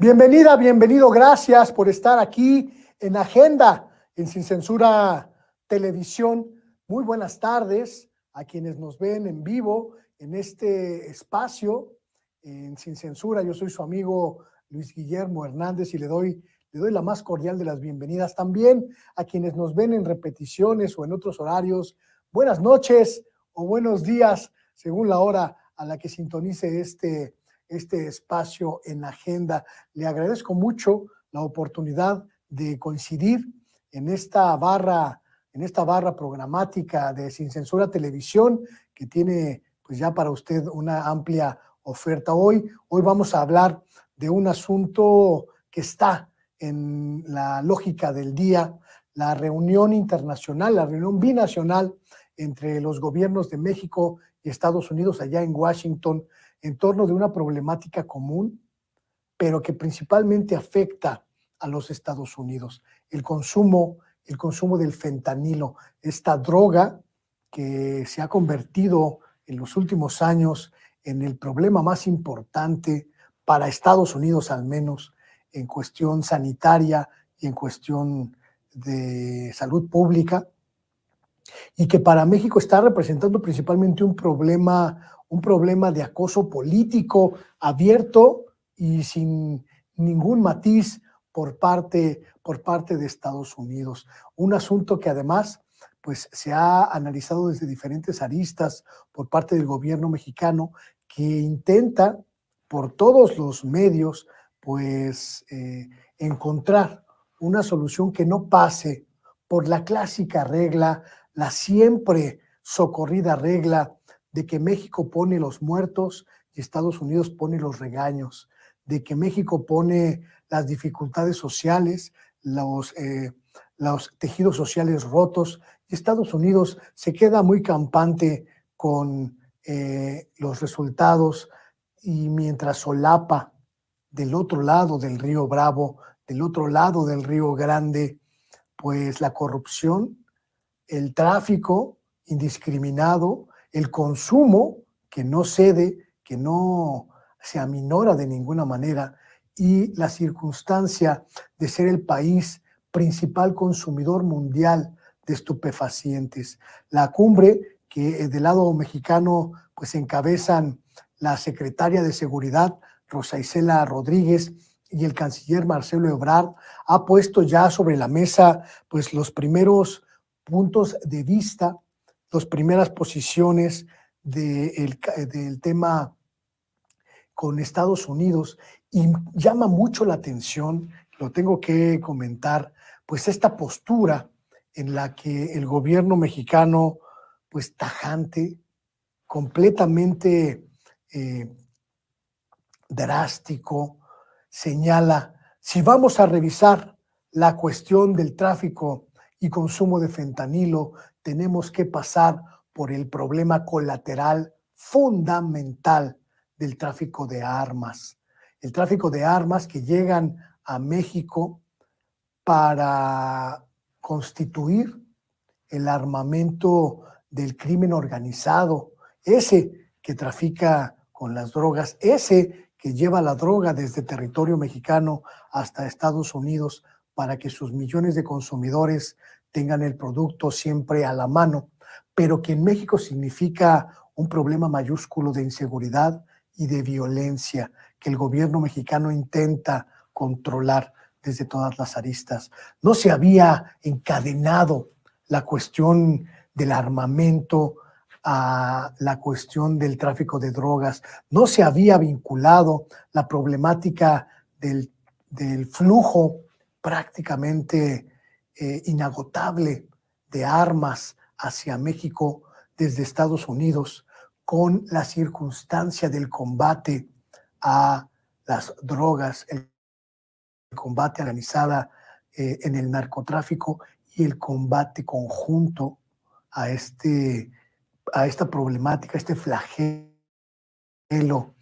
Bienvenida, bienvenido, gracias por estar aquí en Agenda, en Sin Censura Televisión. Muy buenas tardes a quienes nos ven en vivo en este espacio, en Sin Censura. Yo soy su amigo Luis Guillermo Hernández y le doy, le doy la más cordial de las bienvenidas también a quienes nos ven en repeticiones o en otros horarios. Buenas noches o buenos días, según la hora a la que sintonice este este espacio en la agenda. Le agradezco mucho la oportunidad de coincidir en esta barra, en esta barra programática de Sin Censura Televisión, que tiene pues ya para usted una amplia oferta hoy. Hoy vamos a hablar de un asunto que está en la lógica del día, la reunión internacional, la reunión binacional entre los gobiernos de México y Estados Unidos allá en Washington en torno de una problemática común, pero que principalmente afecta a los Estados Unidos, el consumo, el consumo del fentanilo, esta droga que se ha convertido en los últimos años en el problema más importante para Estados Unidos al menos en cuestión sanitaria y en cuestión de salud pública, y que para México está representando principalmente un problema, un problema de acoso político abierto y sin ningún matiz por parte, por parte de Estados Unidos. Un asunto que además pues, se ha analizado desde diferentes aristas por parte del gobierno mexicano que intenta por todos los medios pues eh, encontrar una solución que no pase por la clásica regla la siempre socorrida regla de que México pone los muertos y Estados Unidos pone los regaños, de que México pone las dificultades sociales, los, eh, los tejidos sociales rotos y Estados Unidos se queda muy campante con eh, los resultados y mientras solapa del otro lado del río Bravo, del otro lado del río Grande, pues la corrupción el tráfico indiscriminado, el consumo que no cede, que no se aminora de ninguna manera, y la circunstancia de ser el país principal consumidor mundial de estupefacientes. La cumbre que eh, del lado mexicano pues encabezan la secretaria de Seguridad, Rosa Isela Rodríguez, y el canciller Marcelo Ebrard ha puesto ya sobre la mesa pues los primeros puntos de vista, las primeras posiciones del tema con Estados Unidos y llama mucho la atención, lo tengo que comentar, pues esta postura en la que el gobierno mexicano, pues tajante, completamente eh, drástico, señala, si vamos a revisar la cuestión del tráfico y consumo de fentanilo, tenemos que pasar por el problema colateral fundamental del tráfico de armas. El tráfico de armas que llegan a México para constituir el armamento del crimen organizado, ese que trafica con las drogas, ese que lleva la droga desde territorio mexicano hasta Estados Unidos para que sus millones de consumidores tengan el producto siempre a la mano, pero que en México significa un problema mayúsculo de inseguridad y de violencia que el gobierno mexicano intenta controlar desde todas las aristas. No se había encadenado la cuestión del armamento a la cuestión del tráfico de drogas, no se había vinculado la problemática del, flujo prácticamente eh, inagotable de armas hacia México desde Estados Unidos con la circunstancia del combate a las drogas, el combate organizada eh, en el narcotráfico y el combate conjunto a, este, a esta problemática, este flagelo